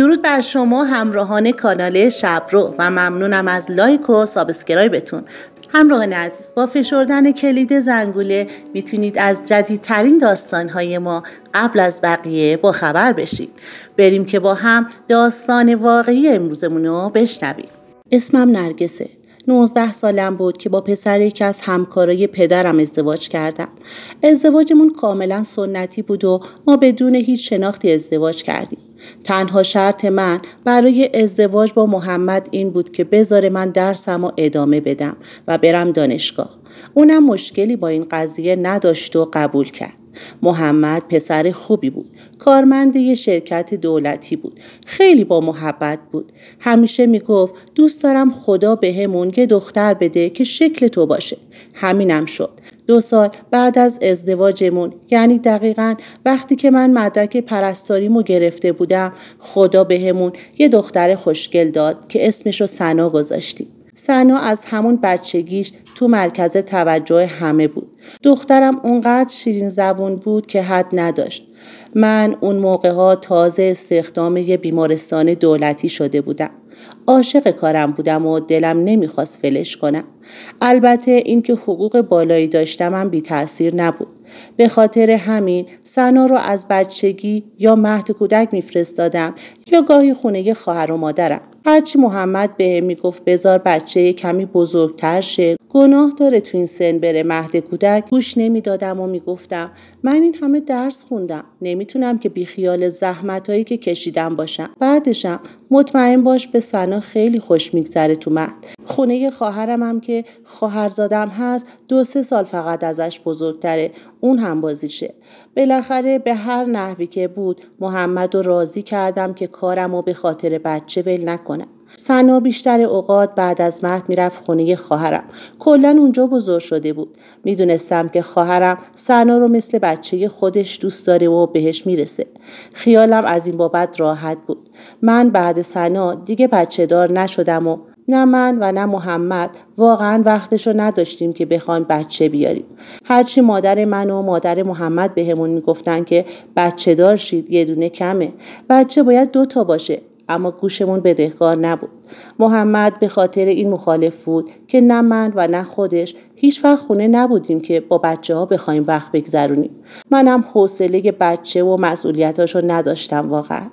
درود بر شما همراهان کانال شبرو و ممنونم از لایک و سابسکرایبتون همراهان عزیز با فشردن کلید زنگوله میتونید از جدیدترین داستانهای ما قبل از بقیه با خبر بشید بریم که با هم داستان واقعی امروزمون رو بشنویم اسمم نرگسه 19 سالم بود که با پسر یکی از همکارای پدرم ازدواج کردم. ازدواجمون کاملا سنتی بود و ما بدون هیچ شناختی ازدواج کردیم. تنها شرط من برای ازدواج با محمد این بود که بذاره من درسم و ادامه بدم و برم دانشگاه. اونم مشکلی با این قضیه نداشت و قبول کرد. محمد پسر خوبی بود. کارمند یه شرکت دولتی بود. خیلی با محبت بود. همیشه میگفت دوست دارم خدا بهمون همون یه دختر بده که شکل تو باشه. همینم شد. دو سال بعد از ازدواجمون یعنی دقیقا وقتی که من مدرک پرستاریمو گرفته بودم خدا بهمون به یه دختر خوشگل داد که اسمشو سنا گذاشتیم. سنا از همون بچگیش تو مرکز توجه همه بود دخترم اونقدر شیرین زبون بود که حد نداشت من اون موقع ها تازه استخدام یه بیمارستان دولتی شده بودم عاشق کارم بودم و دلم نمیخواست فلش کنم البته اینکه حقوق بالایی داشتم داشتمم بی تأثیر نبود به خاطر همین سنا رو از بچگی یا مهد کودک میفرستادم یا گاهی خونه خواهر و مادرم هرچی محمد به میگفت بزار بچه کمی بزرگتر شه گناه داره تو این سن بره مهد کودک گوش نمیدادم و میگفتم من این همه درس خوندم نمیتونم که بیخیال زحمت که کشیدم باشم بعدشم مطمئن باش به سنا خیلی خوش میگذره تو مهد خونه خواهرم هم که خواهرزادم هست دو سه سال فقط ازش بزرگتره اون هم بازیشه بالاخره به هر نحوی که بود محمد و راضی کردم که کارم و به خاطر بچه ول نکنم سنا بیشتر اوقات بعد از مهد میرفت خونه خواهرم کلا اونجا بزرگ شده بود میدونستم که خواهرم سنا رو مثل بچه خودش دوست داره و بهش میرسه خیالم از این بابت راحت بود من بعد سنا دیگه بچه دار نشدم و نه من و نه محمد واقعا وقتش رو نداشتیم که بخوان بچه بیاریم هرچی مادر من و مادر محمد بهمون به میگفتن که بچه دار شید یه دونه کمه بچه باید دو تا باشه اما گوشمون بدهکار نبود محمد به خاطر این مخالف بود که نه من و نه خودش هیچ وقت خونه نبودیم که با بچه ها بخوایم وقت بگذرونیم منم حوصله بچه و مسئولیتاشو نداشتم واقعا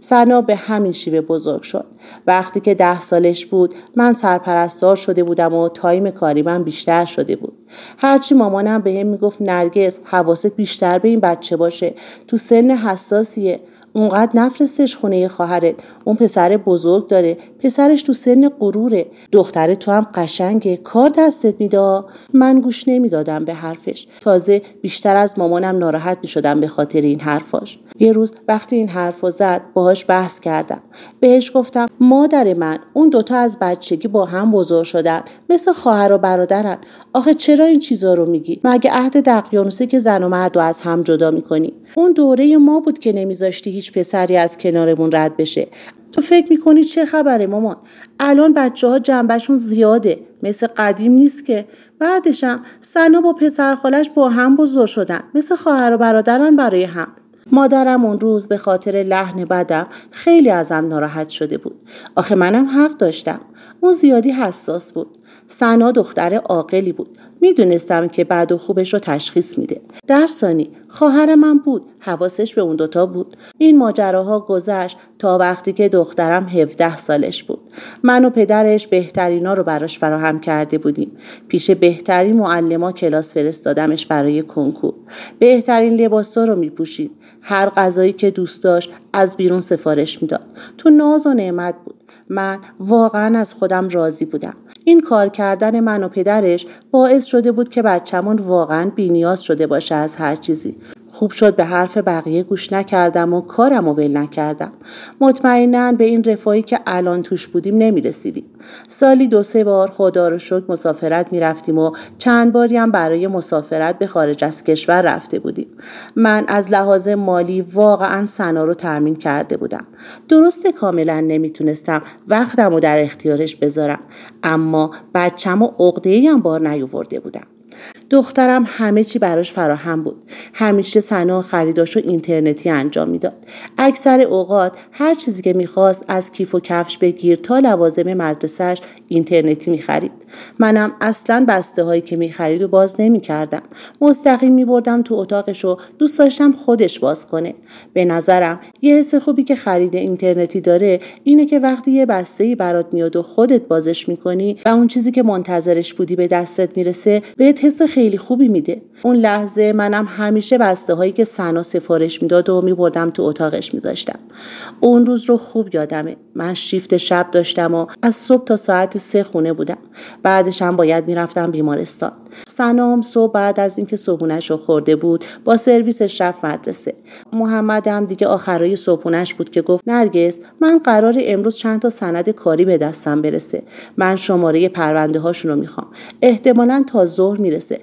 سنا به همین شیوه بزرگ شد وقتی که ده سالش بود من سرپرستار شده بودم و تایم کاری من بیشتر شده بود هرچی مامانم به هم میگفت نرگس حواست بیشتر به این بچه باشه تو سن حساسیه اونقدر نفرستش خونه خواهرت اون پسر بزرگ داره پسرش تو سن غروره دختر تو هم قشنگه کار دستت میده من گوش نمیدادم به حرفش تازه بیشتر از مامانم ناراحت میشدم به خاطر این حرفاش یه روز وقتی این حرفو زد باهاش بحث کردم بهش گفتم مادر من اون دوتا از بچگی با هم بزرگ شدن مثل خواهر و برادرن آخه چرا این چیزا رو میگی مگه عهد دقیانوسه که زن و مرد از هم جدا میکنی اون دوره ما بود که نمیذاشتی هیچ پسری از کنارمون رد بشه تو فکر میکنی چه خبره مامان الان بچه ها جنبشون زیاده مثل قدیم نیست که بعدشم سنا با پسر خالش با هم بزرگ شدن مثل خواهر و برادران برای هم مادرم اون روز به خاطر لحن بدم خیلی ازم ناراحت شده بود آخه منم حق داشتم اون زیادی حساس بود سنا دختر عاقلی بود میدونستم که بعد و خوبش رو تشخیص میده در ثانی خواهر من بود حواسش به اون دوتا بود این ماجراها گذشت تا وقتی که دخترم 17 سالش بود من و پدرش بهترینا رو براش فراهم کرده بودیم پیش بهترین معلما کلاس فرستادمش برای کنکور بهترین لباسا رو میپوشید هر غذایی که دوست داشت از بیرون سفارش میداد تو ناز و نعمت بود من واقعا از خودم راضی بودم این کار کردن من و پدرش باعث شده بود که بچمون واقعا بینیاز شده باشه از هر چیزی خوب شد به حرف بقیه گوش نکردم و کارم و ول نکردم مطمئنا به این رفاهی که الان توش بودیم نمیرسیدیم سالی دو سه بار خدا رو شکر مسافرت میرفتیم و چند باری هم برای مسافرت به خارج از کشور رفته بودیم من از لحاظ مالی واقعا سنا رو تامین کرده بودم درست کاملا نمیتونستم وقتم رو در اختیارش بذارم اما بچم و عقدهای هم بار نیوورده بودم دخترم همه چی براش فراهم بود همیشه سنا خریداشو اینترنتی انجام میداد اکثر اوقات هر چیزی که میخواست از کیف و کفش بگیر تا لوازم مدرسهش اینترنتی میخرید منم اصلا بسته هایی که میخرید و باز نمیکردم مستقیم میبردم تو اتاقش و دوست داشتم خودش باز کنه به نظرم یه حس خوبی که خرید اینترنتی داره اینه که وقتی یه بسته ای برات میاد و خودت بازش میکنی و اون چیزی که منتظرش بودی به دستت میرسه بهت حس خیلی خیلی خوبی میده اون لحظه منم همیشه بسته هایی که سنا سفارش میداد و میبردم تو اتاقش میذاشتم اون روز رو خوب یادمه من شیفت شب داشتم و از صبح تا ساعت سه خونه بودم بعدش هم باید میرفتم بیمارستان سنام صبح بعد از اینکه صبحونش رو خورده بود با سرویسش رفت مدرسه محمد هم دیگه آخرای صبحونش بود که گفت نرگس من قرار امروز چند تا سند کاری به دستم برسه من شماره پرونده رو میخوام احتمالا تا ظهر میرسه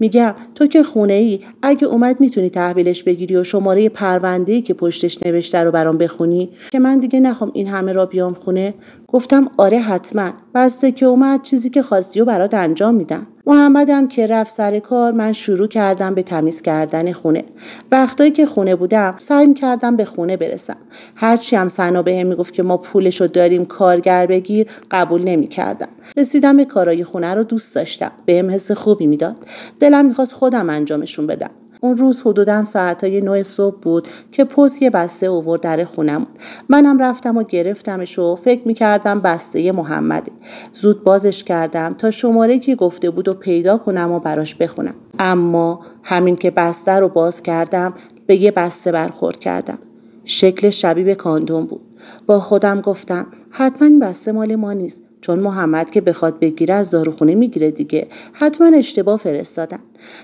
میگم تو که خونه ای اگه اومد میتونی تحویلش بگیری و شماره پرونده ای که پشتش نوشته رو برام بخونی که من دیگه نخوام این همه را بیام خونه گفتم آره حتما بسته که اومد چیزی که خواستی و برات انجام میدم محمدم که رفت سر کار من شروع کردم به تمیز کردن خونه وقتایی که خونه بودم سعی کردم به خونه برسم هرچی هم سنا هم میگفت که ما پولشو داریم کارگر بگیر قبول نمیکردم رسیدم به کارای خونه رو دوست داشتم بهم حس خوبی میداد دلم میخواست خودم انجامشون بدم اون روز حدودا ساعتهای نوع صبح بود که پست یه بسته اوور در خونمون منم رفتم و گرفتمش و فکر میکردم بسته محمده زود بازش کردم تا شماره که گفته بود و پیدا کنم و براش بخونم اما همین که بسته رو باز کردم به یه بسته برخورد کردم شکل شبیه به کاندوم بود با خودم گفتم حتما این بسته مال ما نیست چون محمد که بخواد بگیره از داروخونه میگیره دیگه حتما اشتباه فرستادن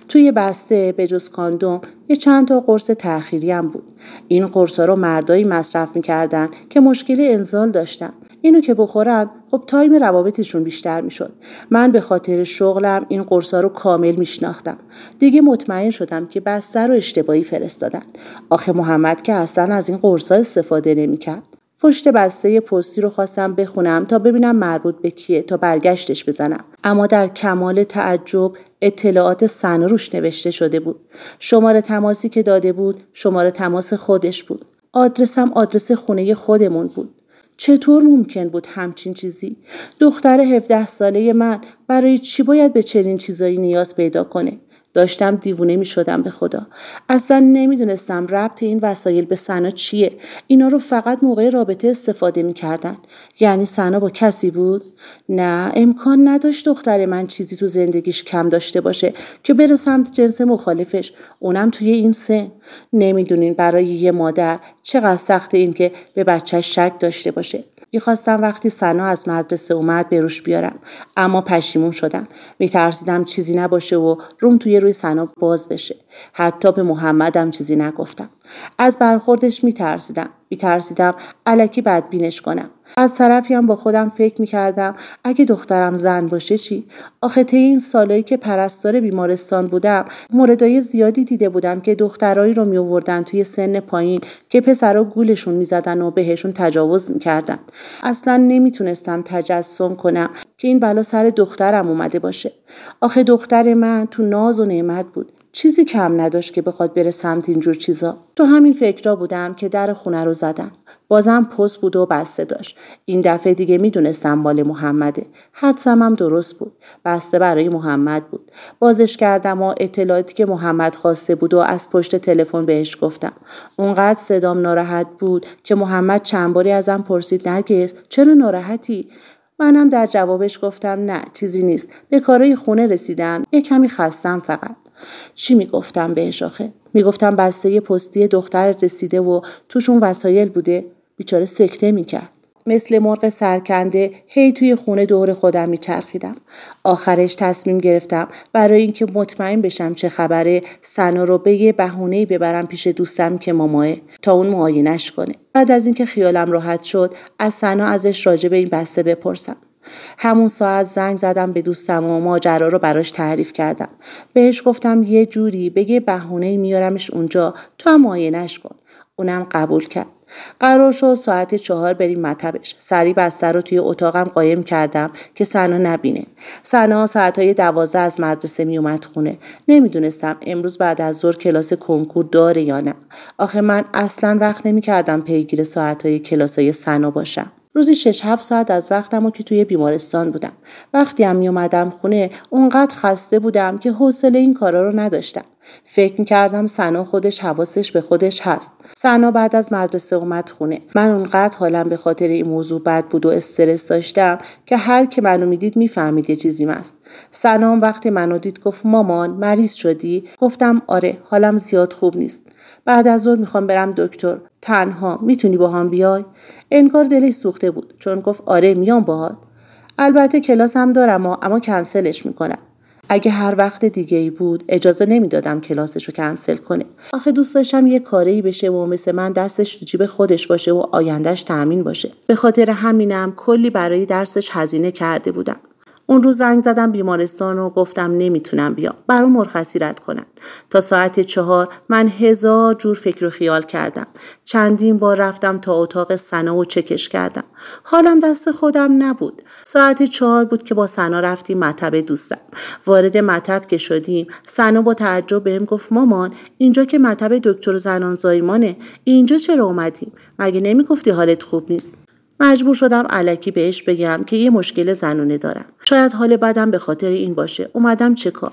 توی بسته به جز کاندوم یه چند تا قرص تأخیری هم بود این قرصا رو مردایی مصرف میکردن که مشکل انزال داشتن اینو که بخورن خب تایم روابطشون بیشتر میشد من به خاطر شغلم این قرصا رو کامل میشناختم دیگه مطمئن شدم که بستر رو اشتباهی فرستادن آخه محمد که اصلا از این قرصا استفاده نمیکرد پشت بسته پستی رو خواستم بخونم تا ببینم مربوط به کیه تا برگشتش بزنم اما در کمال تعجب اطلاعات سنا روش نوشته شده بود شماره تماسی که داده بود شماره تماس خودش بود آدرسم آدرس خونه خودمون بود چطور ممکن بود همچین چیزی دختر 17 ساله من برای چی باید به چنین چیزایی نیاز پیدا کنه داشتم دیوونه می شدم به خدا اصلا نمیدونستم ربط این وسایل به سنا چیه اینا رو فقط موقع رابطه استفاده می کردن. یعنی سنا با کسی بود نه امکان نداشت دختر من چیزی تو زندگیش کم داشته باشه که بره سمت جنس مخالفش اونم توی این سن نمیدونین برای یه مادر چقدر سخته این که به بچه شک داشته باشه میخواستم وقتی سنا از مدرسه اومد بروش بیارم اما پشیمون شدم میترسیدم چیزی نباشه و روم توی روی سنا باز بشه حتی به محمدم چیزی نگفتم از برخوردش میترسیدم میترسیدم علکی بدبینش کنم از طرفی هم با خودم فکر میکردم اگه دخترم زن باشه چی آخه طی این سالایی که پرستار بیمارستان بودم موردای زیادی دیده بودم که دخترایی رو میووردن توی سن پایین که پسرا گولشون میزدن و بهشون تجاوز میکردن اصلا نمیتونستم تجسم کنم که این بلا سر دخترم اومده باشه آخه دختر من تو ناز و نعمت بود چیزی کم نداشت که بخواد بره سمت اینجور چیزا تو همین فکرا بودم که در خونه رو زدم بازم پست بود و بسته داشت این دفعه دیگه میدونستم مال محمده حدسم هم درست بود بسته برای محمد بود بازش کردم و اطلاعاتی که محمد خواسته بود و از پشت تلفن بهش گفتم اونقدر صدام ناراحت بود که محمد چند باری ازم پرسید نرگس چرا ناراحتی منم در جوابش گفتم نه چیزی نیست به کارای خونه رسیدم یه کمی خستم فقط چی میگفتم بهش آخه میگفتم بسته پستی دختر رسیده و توشون وسایل بوده بیچاره سکته میکرد مثل مرغ سرکنده هی توی خونه دور خودم میچرخیدم آخرش تصمیم گرفتم برای اینکه مطمئن بشم چه خبره سنا رو به یه بهونه ببرم پیش دوستم که ماماه تا اون معاینش کنه بعد از اینکه خیالم راحت شد از سنا ازش راجع به این بسته بپرسم همون ساعت زنگ زدم به دوستم و ماجرا رو براش تعریف کردم بهش گفتم یه جوری بگه بهونه میارمش اونجا تو معاینش کن اونم قبول کرد قرار شد ساعت چهار بریم مطبش سری بسته رو توی اتاقم قایم کردم که سنا نبینه سنا ساعتهای دوازده از مدرسه میومد خونه نمیدونستم امروز بعد از ظهر کلاس کنکور داره یا نه آخه من اصلا وقت نمیکردم پیگیر ساعتهای کلاسای سنا باشم روزی 6 7 ساعت از وقتم و که توی بیمارستان بودم وقتی هم میومدم خونه اونقدر خسته بودم که حوصله این کارا رو نداشتم فکر میکردم سنا خودش حواسش به خودش هست سنا بعد از مدرسه اومد خونه من اونقدر حالم به خاطر این موضوع بد بود و استرس داشتم که هر که منو میدید میفهمید یه چیزی مست سنا وقتی منو دید گفت مامان مریض شدی گفتم آره حالم زیاد خوب نیست بعد از ظهر میخوام برم دکتر تنها میتونی با هم بیای انگار دلش سوخته بود چون گفت آره میام باهات البته کلاس هم دارم و اما کنسلش میکنم اگه هر وقت دیگه ای بود اجازه نمیدادم کلاسش رو کنسل کنه آخه دوست داشتم یه کاری بشه و مثل من دستش تو جیب خودش باشه و آیندهش تأمین باشه به خاطر همینم کلی برای درسش هزینه کرده بودم اون روز زنگ زدم بیمارستان و گفتم نمیتونم بیام برام مرخصی رد کنن تا ساعت چهار من هزار جور فکر و خیال کردم چندین بار رفتم تا اتاق سنا و چکش کردم حالم دست خودم نبود ساعت چهار بود که با سنا رفتیم مطب دوستم وارد مطب که شدیم سنا با تعجب بهم گفت مامان اینجا که مطب دکتر زنان زایمانه اینجا چرا اومدیم مگه نمیگفتی حالت خوب نیست مجبور شدم علکی بهش بگم که یه مشکل زنونه دارم شاید حال بدم به خاطر این باشه اومدم کار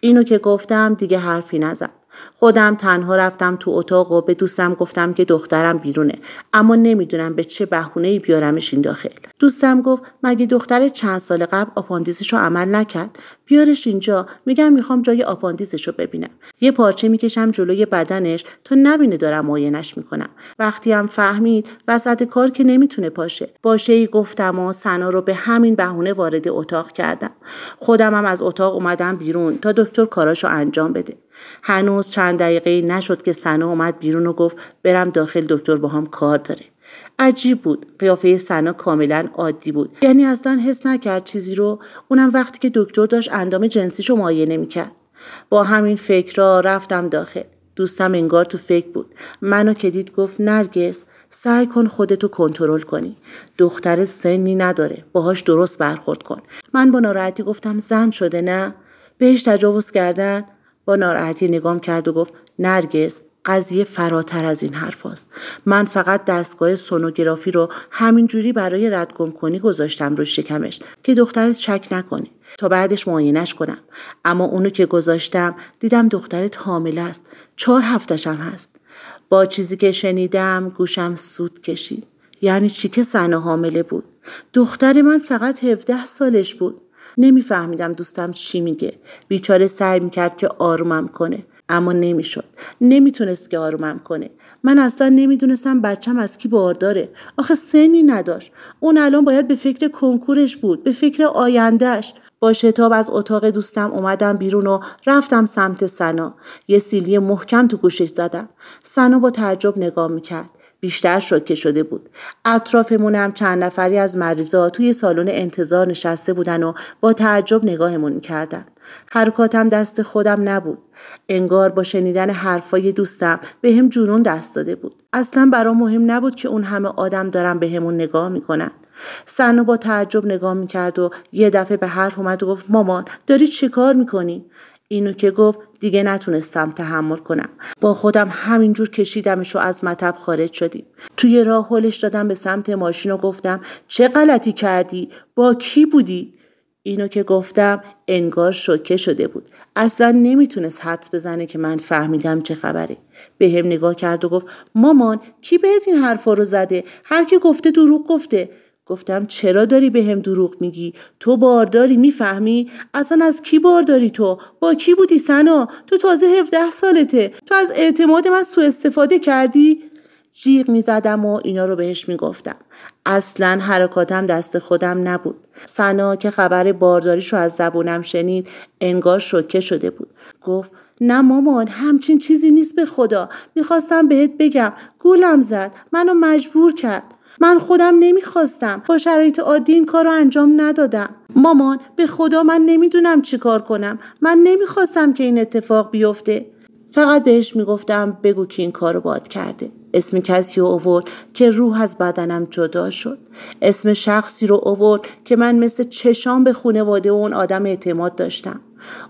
اینو که گفتم دیگه حرفی نزد خودم تنها رفتم تو اتاق و به دوستم گفتم که دخترم بیرونه اما نمیدونم به چه بهونه بیارمش این داخل دوستم گفت مگه دختر چند سال قبل آپاندیسش رو عمل نکرد بیارش اینجا میگم میخوام جای آپاندیزش رو ببینم یه پارچه میکشم جلوی بدنش تا نبینه دارم معاینش میکنم وقتی هم فهمید وسط کار که نمیتونه پاشه باشه ای گفتم و سنا رو به همین بهونه وارد اتاق کردم خودم هم از اتاق اومدم بیرون تا دکتر کاراشو انجام بده هنوز چند دقیقه نشد که سنا اومد بیرون و گفت برم داخل دکتر باهام کار داره عجیب بود قیافه سنا کاملا عادی بود یعنی اصلا حس نکرد چیزی رو اونم وقتی که دکتر داشت اندام جنسیشو معاینه میکرد با همین را رفتم داخل دوستم انگار تو فکر بود منو که دید گفت نرگس سعی کن خودتو کنترل کنی دختر سنی نداره باهاش درست برخورد کن من با ناراحتی گفتم زن شده نه بهش تجاوز کردن با ناراحتی نگام کرد و گفت نرگس قضیه فراتر از این حرف است. من فقط دستگاه سونوگرافی رو همینجوری برای ردگم کنی گذاشتم رو شکمش که دخترت شک نکنی. تا بعدش معاینش کنم اما اونو که گذاشتم دیدم دخترت حامل است چهار هفتشم هست با چیزی که شنیدم گوشم سود کشید یعنی چی که سن حامله بود دختر من فقط 17 سالش بود نمیفهمیدم دوستم چی میگه بیچاره سعی میکرد که آرومم کنه اما نمیشد نمیتونست که آرومم کنه من اصلا نمیدونستم بچم از کی بارداره آخه سنی نداشت اون الان باید به فکر کنکورش بود به فکر آیندهش با شتاب از اتاق دوستم اومدم بیرون و رفتم سمت سنا یه سیلی محکم تو گوشش زدم سنا با تعجب نگاه میکرد بیشتر شوکه شده بود اطرافمون هم چند نفری از مریضا توی سالن انتظار نشسته بودن و با تعجب نگاهمون کردن حرکاتم دست خودم نبود انگار با شنیدن حرفای دوستم به هم جنون دست داده بود اصلا برام مهم نبود که اون همه آدم دارن به همون نگاه میکنن سنو با تعجب نگاه میکرد و یه دفعه به حرف اومد و گفت مامان داری چیکار کار میکنی اینو که گفت دیگه نتونستم تحمل کنم با خودم همینجور کشیدمش و از مطب خارج شدیم توی راه حلش دادم به سمت ماشین و گفتم چه غلطی کردی با کی بودی اینو که گفتم انگار شوکه شده بود اصلا نمیتونست حدس بزنه که من فهمیدم چه خبره به هم نگاه کرد و گفت مامان کی بهت این حرفا رو زده هر کی گفته دروغ گفته گفتم چرا داری به هم دروغ میگی تو بارداری میفهمی اصلا از کی بارداری تو با کی بودی سنا تو تازه 17 سالته تو از اعتماد من سوء استفاده کردی جیغ میزدم و اینا رو بهش میگفتم اصلا حرکاتم دست خودم نبود سنا که خبر بارداریش رو از زبونم شنید انگار شوکه شده بود گفت نه مامان همچین چیزی نیست به خدا میخواستم بهت بگم گولم زد منو مجبور کرد من خودم نمیخواستم با شرایط عادی این کار رو انجام ندادم مامان به خدا من نمیدونم چی کار کنم من نمیخواستم که این اتفاق بیفته فقط بهش میگفتم بگو که این کار رو باد کرده اسم کسی رو اوورد که روح از بدنم جدا شد اسم شخصی رو اوورد که من مثل چشام به خونواده و اون آدم اعتماد داشتم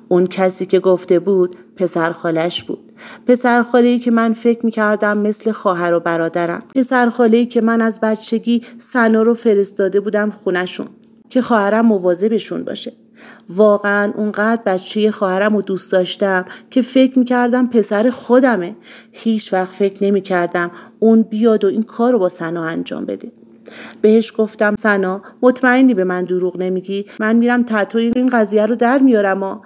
اون کسی که گفته بود پسر خالش بود پسر خاله که من فکر می کردم مثل خواهر و برادرم پسر خاله که من از بچگی سنا رو فرستاده بودم خونشون که خواهرم مواظبشون باشه واقعا اونقدر بچه خواهرم رو دوست داشتم که فکر میکردم پسر خودمه هیچ وقت فکر نمیکردم اون بیاد و این کار رو با سنا انجام بده بهش گفتم سنا مطمئنی به من دروغ نمیگی من میرم تطوی این قضیه رو در میارم و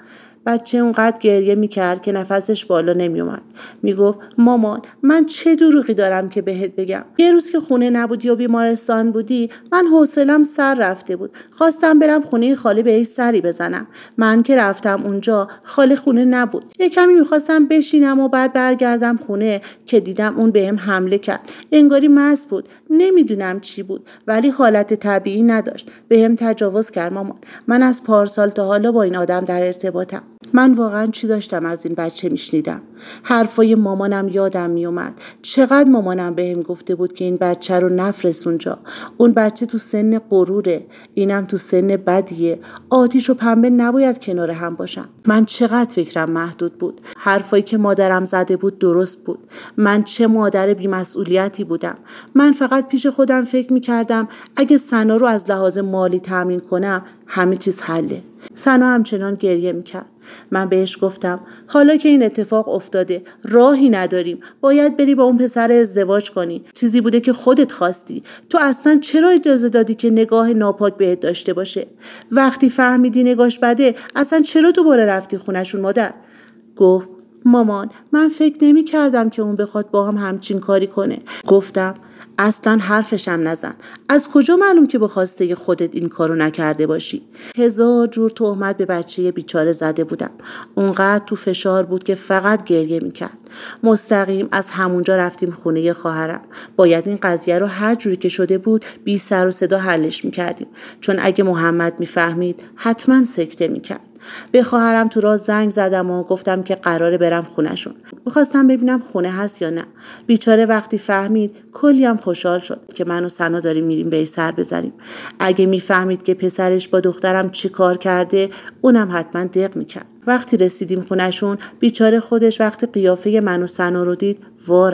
بچه اونقدر گریه میکرد که نفسش بالا نمیومد میگفت مامان من چه دروغی دارم که بهت بگم یه روز که خونه نبودی و بیمارستان بودی من حوصلم سر رفته بود خواستم برم خونه خاله به سری بزنم من که رفتم اونجا خاله خونه نبود یه کمی میخواستم بشینم و بعد برگردم خونه که دیدم اون بهم حمله کرد انگاری مس بود نمیدونم چی بود ولی حالت طبیعی نداشت بهم به تجاوز کرد مامان من از پارسال تا حالا با این آدم در ارتباطم من واقعا چی داشتم از این بچه میشنیدم حرفای مامانم یادم میومد چقدر مامانم بهم گفته بود که این بچه رو نفرست اونجا اون بچه تو سن غروره اینم تو سن بدیه آتیش و پنبه نباید کنار هم باشم. من چقدر فکرم محدود بود حرفایی که مادرم زده بود درست بود من چه مادر بیمسئولیتی بودم من فقط پیش خودم فکر میکردم اگه سنا رو از لحاظ مالی تامین کنم همه چیز حله سنا همچنان گریه میکرد من بهش گفتم حالا که این اتفاق افتاده راهی نداریم باید بری با اون پسر ازدواج کنی چیزی بوده که خودت خواستی تو اصلا چرا اجازه دادی که نگاه ناپاک بهت داشته باشه وقتی فهمیدی نگاش بده اصلا چرا دوباره رفتی خونشون مادر گفت مامان من فکر نمی کردم که اون بخواد با هم همچین کاری کنه گفتم اصلا حرفشم نزن از کجا معلوم که به خواسته خودت این کارو نکرده باشی هزار جور تهمت به بچه بیچاره زده بودم اونقدر تو فشار بود که فقط گریه میکرد مستقیم از همونجا رفتیم خونه خواهرم باید این قضیه رو هر جوری که شده بود بی سر و صدا حلش میکردیم چون اگه محمد میفهمید حتما سکته میکرد به خواهرم تو راه زنگ زدم و گفتم که قراره برم خونهشون میخواستم ببینم خونه هست یا نه بیچاره وقتی فهمید کلی هم خوشحال شد که من و سنا داریم میریم به سر بزنیم اگه میفهمید که پسرش با دخترم چی کار کرده اونم حتما دق میکرد وقتی رسیدیم خونشون بیچاره خودش وقتی قیافه من و سنا رو دید وا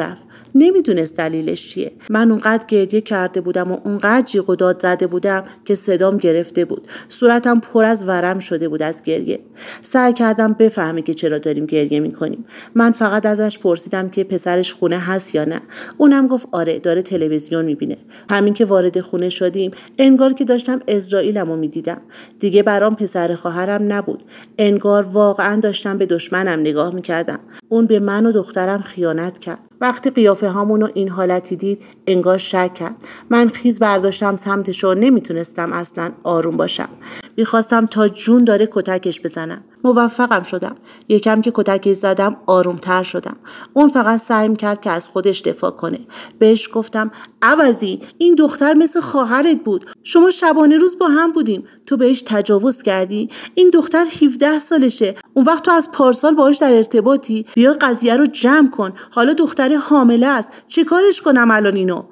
نمیدونست دلیلش چیه من اونقدر گریه کرده بودم و اونقدر جیغ و داد زده بودم که صدام گرفته بود صورتم پر از ورم شده بود از گریه سعی کردم بفهمه که چرا داریم گریه میکنیم من فقط ازش پرسیدم که پسرش خونه هست یا نه اونم گفت آره داره تلویزیون میبینه همین که وارد خونه شدیم انگار که داشتم اسرائیلمو میدیدم دیگه برام پسر خواهرم نبود انگار واقعا داشتم به دشمنم نگاه میکردم اون به من و دخترم خیانت کرد وقتی قیافه همونو این حالتی دید انگار شک کرد من خیز برداشتم سمتش و نمیتونستم اصلا آروم باشم میخواستم تا جون داره کتکش بزنم موفقم شدم یکم که کتکش زدم آرومتر شدم اون فقط سعی کرد که از خودش دفاع کنه بهش گفتم عوضی این دختر مثل خواهرت بود شما شبانه روز با هم بودیم تو بهش تجاوز کردی این دختر 17 سالشه اون وقت تو از پارسال باهاش در ارتباطی بیا قضیه رو جمع کن حالا دختره حامله است چه کارش کنم الان اینو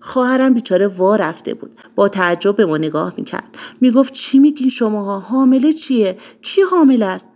خواهرم بیچاره وا رفته بود با تعجب به ما نگاه میکرد میگفت چی میگین شماها حامله چیه کی حامله است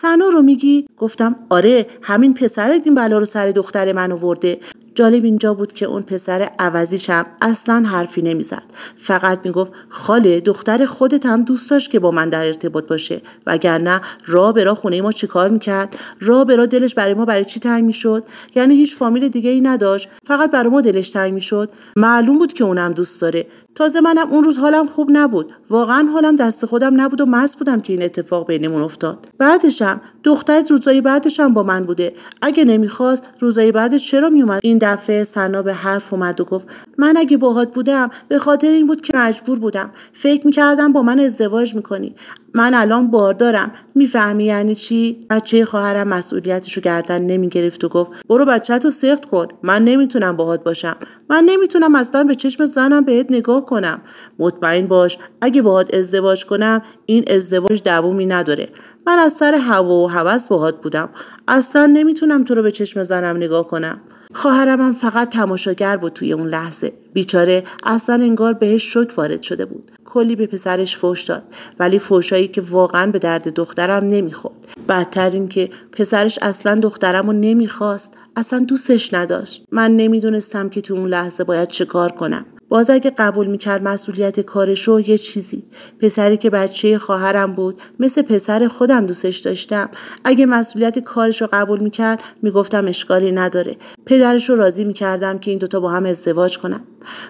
سنا رو میگی گفتم آره همین پسر این بلا رو سر دختر من آورده جالب اینجا بود که اون پسر عوضیشم اصلا حرفی نمیزد فقط میگفت خاله دختر خودت هم دوست داشت که با من در ارتباط باشه وگرنه را به را خونه ما چیکار میکرد را به را دلش برای ما برای چی تنگ میشد یعنی هیچ فامیل دیگه ای نداشت فقط برای ما دلش تنگ میشد معلوم بود که اونم دوست داره تازه منم اون روز حالم خوب نبود واقعا حالم دست خودم نبود و مست بودم که این اتفاق بینمون افتاد بعدشم دخترت روزای بعدشم با من بوده اگه نمیخواست روزای بعدش چرا میومد این دفعه سنا به حرف اومد و گفت من اگه باهات بودم به خاطر این بود که مجبور بودم فکر میکردم با من ازدواج میکنی من الان باردارم میفهمی یعنی چی بچه خواهرم مسئولیتشو گردن نمیگرفت و گفت برو بچهتو سخت کن من نمیتونم باهات باشم من نمیتونم اصلا به چشم زنم بهت نگاه کنم مطمئن باش اگه باهات ازدواج کنم این ازدواج دوامی نداره من از سر هوا و هوس باهات بودم اصلا نمیتونم تو رو به چشم زنم نگاه کنم خواهرمم فقط تماشاگر بود توی اون لحظه بیچاره اصلا انگار بهش شک وارد شده بود کلی به پسرش فوش داد ولی فوشایی که واقعا به درد دخترم نمیخورد بدتر این که پسرش اصلا دخترم رو نمیخواست اصلا دوستش نداشت من نمیدونستم که تو اون لحظه باید چه کار کنم باز اگه قبول میکرد مسئولیت کارشو یه چیزی پسری که بچه خواهرم بود مثل پسر خودم دوستش داشتم اگه مسئولیت کارشو قبول میکرد میگفتم اشکالی نداره پدرشو راضی میکردم که این دوتا با هم ازدواج کنن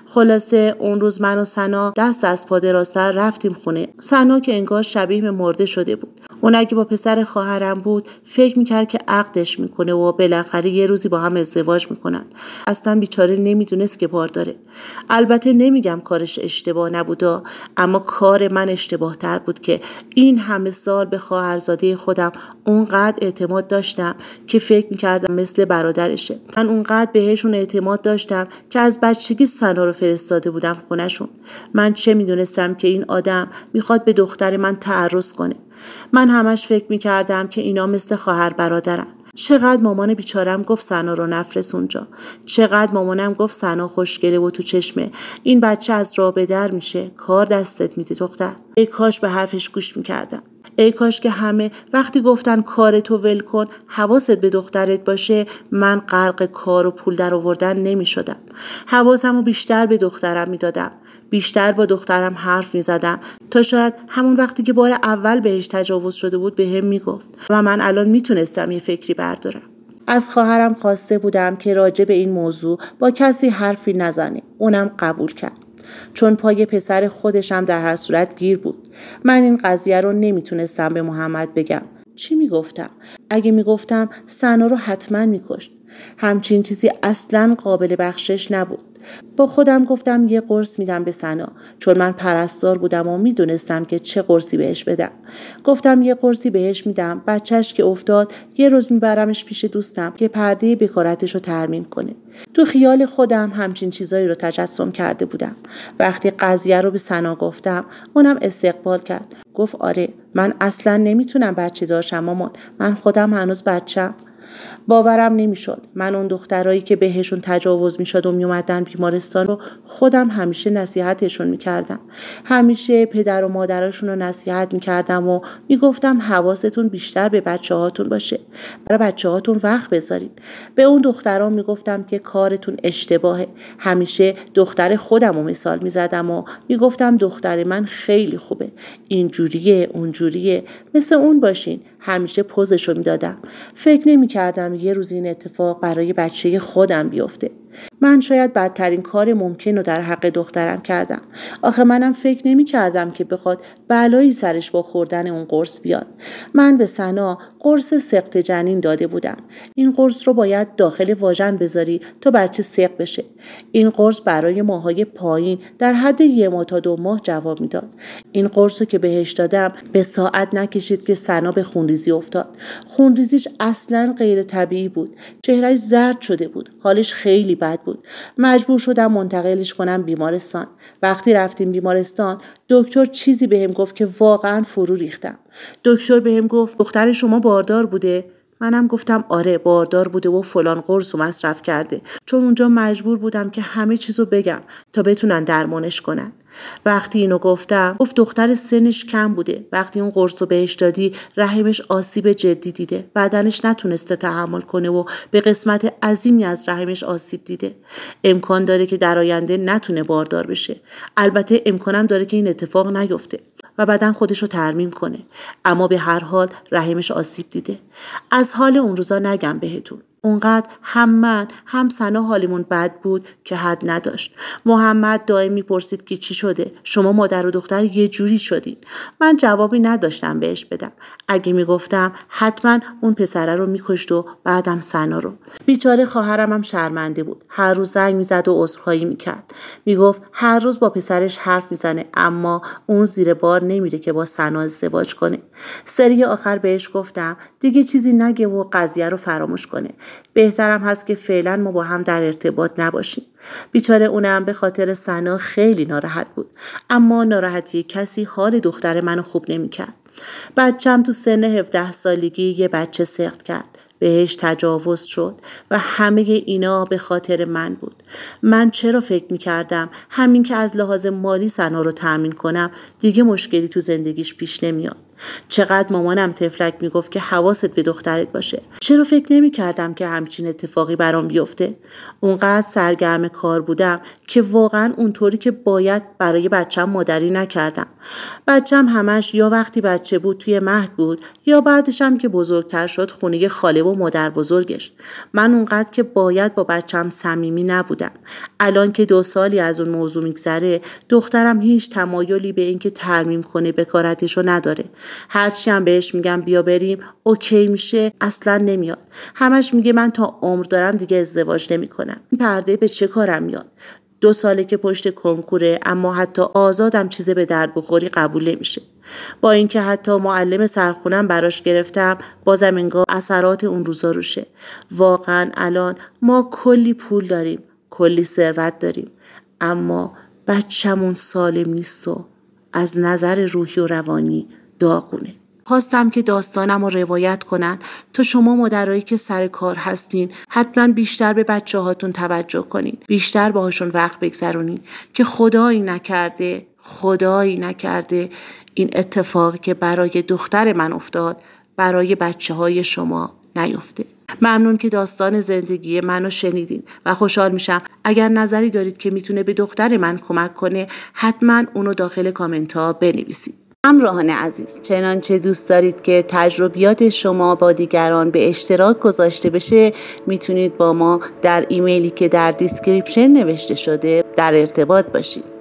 خلاصه اون روز من و سنا دست از پادراستر رفتیم خونه سنا که انگار شبیه مرده شده بود اون اگه با پسر خواهرم بود فکر میکرد که عقدش میکنه و بالاخره یه روزی با هم ازدواج میکنن اصلا بیچاره نمیدونست که بار داره البته نمیگم کارش اشتباه نبودا اما کار من اشتباه تر بود که این همه سال به خواهرزاده خودم اونقدر اعتماد داشتم که فکر میکردم مثل برادرشه من اونقدر بهشون اعتماد داشتم که از بچگی سنا رو فرستاده بودم خونشون من چه میدونستم که این آدم میخواد به دختر من تعرض کنه من همش فکر میکردم که اینا مثل خواهر برادرن چقدر مامان بیچارم گفت سنا رو نفرس اونجا چقدر مامانم گفت سنا خوشگله و تو چشمه این بچه از را به در میشه کار دستت میده دختر ای کاش به حرفش گوش میکردم ای کاش که همه وقتی گفتن کار تو ول کن حواست به دخترت باشه من غرق کار و پول در آوردن نمی شدم بیشتر به دخترم می دادم بیشتر با دخترم حرف می زدم تا شاید همون وقتی که بار اول بهش تجاوز شده بود به هم می گفت و من الان می تونستم یه فکری بردارم از خواهرم خواسته بودم که راجع به این موضوع با کسی حرفی نزنه اونم قبول کرد چون پای پسر خودشم در هر صورت گیر بود من این قضیه رو نمیتونستم به محمد بگم چی میگفتم اگه میگفتم سنا رو حتما میکشت همچین چیزی اصلا قابل بخشش نبود با خودم گفتم یه قرص میدم به سنا چون من پرستار بودم و میدونستم که چه قرصی بهش بدم گفتم یه قرصی بهش میدم بچهش که افتاد یه روز میبرمش پیش دوستم که پرده بکارتش رو ترمیم کنه تو خیال خودم همچین چیزایی رو تجسم کرده بودم وقتی قضیه رو به سنا گفتم اونم استقبال کرد گفت آره من اصلا نمیتونم بچه داشم مامان من خودم هنوز بچم باورم نمیشد من اون دخترایی که بهشون تجاوز میشد و میومدن بیمارستان رو خودم همیشه نصیحتشون میکردم همیشه پدر و مادراشون رو نصیحت میکردم و میگفتم حواستون بیشتر به بچه هاتون باشه برای بچه هاتون وقت بذارین به اون دختران میگفتم که کارتون اشتباهه همیشه دختر خودم رو مثال میزدم و میگفتم دختر من خیلی خوبه اینجوریه اونجوریه مثل اون باشین همیشه پوزشو میدادم فکر نمی کردم یه روز این اتفاق برای بچه خودم بیفته من شاید بدترین کار ممکن رو در حق دخترم کردم آخه منم فکر نمی کردم که بخواد بلایی سرش با خوردن اون قرص بیاد من به سنا قرص سقط جنین داده بودم این قرص رو باید داخل واژن بذاری تا بچه سق بشه این قرص برای ماهای پایین در حد یه ماه تا دو ماه جواب میداد این قرص رو که بهش دادم به ساعت نکشید که سنا به خونریزی افتاد خونریزیش اصلا غیر طبیعی بود چهرهش زرد شده بود حالش خیلی بود مجبور شدم منتقلش کنم بیمارستان وقتی رفتیم بیمارستان دکتر چیزی بهم گفت که واقعا فرو ریختم دکتر بهم گفت دختر شما باردار بوده منم گفتم آره باردار بوده و فلان قرص و مصرف کرده چون اونجا مجبور بودم که همه چیزو بگم تا بتونن درمانش کنن وقتی اینو گفتم گفت دختر سنش کم بوده وقتی اون قرص رو بهش دادی رحمش آسیب جدی دیده بدنش نتونسته تحمل کنه و به قسمت عظیمی از رحمش آسیب دیده امکان داره که در آینده نتونه باردار بشه البته امکانم داره که این اتفاق نیفته و بدن خودش رو ترمیم کنه اما به هر حال رحمش آسیب دیده از حال اون روزا نگم بهتون اونقدر هم من هم سنا حالیمون بد بود که حد نداشت محمد دائم میپرسید که چی شده شما مادر و دختر یه جوری شدین من جوابی نداشتم بهش بدم اگه میگفتم حتما اون پسره رو میکشت و بعدم سنا رو بیچاره خواهرم هم شرمنده بود هر روز زنگ میزد و عذرخواهی میکرد میگفت هر روز با پسرش حرف میزنه اما اون زیر بار نمیره که با سنا ازدواج کنه سری آخر بهش گفتم دیگه چیزی نگه و قضیه رو فراموش کنه بهترم هست که فعلا ما با هم در ارتباط نباشیم بیچاره اونم به خاطر سنا خیلی ناراحت بود اما ناراحتی کسی حال دختر منو خوب نمیکرد بچم تو سن 17 سالگی یه بچه سخت کرد بهش تجاوز شد و همه اینا به خاطر من بود من چرا فکر می کردم همین که از لحاظ مالی سنا رو تأمین کنم دیگه مشکلی تو زندگیش پیش نمیاد چقدر مامانم تفلک میگفت که حواست به دخترت باشه چرا فکر نمیکردم که همچین اتفاقی برام بیفته اونقدر سرگرم کار بودم که واقعا اونطوری که باید برای بچم مادری نکردم بچم همش یا وقتی بچه بود توی مهد بود یا بعدشم که بزرگتر شد خونه خاله و مادر بزرگش من اونقدر که باید با بچم صمیمی نبودم الان که دو سالی از اون موضوع میگذره دخترم هیچ تمایلی به اینکه ترمیم کنه کارتشو نداره هرچی هم بهش میگم بیا بریم اوکی میشه اصلا نمیاد همش میگه من تا عمر دارم دیگه ازدواج نمیکنم این پرده به چه کارم میاد دو ساله که پشت کنکوره اما حتی آزادم چیز به درد بخوری قبول نمیشه با اینکه حتی معلم سرخونم براش گرفتم بازم انگار اثرات اون روزا روشه واقعا الان ما کلی پول داریم کلی ثروت داریم اما بچمون سالم نیست و از نظر روحی و روانی داغونه خواستم که داستانم رو روایت کنن تا شما مادرایی که سر کار هستین حتما بیشتر به بچه هاتون توجه کنین بیشتر باهاشون وقت بگذرونین که خدایی نکرده خدایی نکرده این اتفاقی که برای دختر من افتاد برای بچه های شما نیفته ممنون که داستان زندگی منو شنیدین و خوشحال میشم اگر نظری دارید که میتونه به دختر من کمک کنه حتما اونو داخل کامنت ها بنویسید همراهان عزیز چنانچه دوست دارید که تجربیات شما با دیگران به اشتراک گذاشته بشه میتونید با ما در ایمیلی که در دیسکریپشن نوشته شده در ارتباط باشید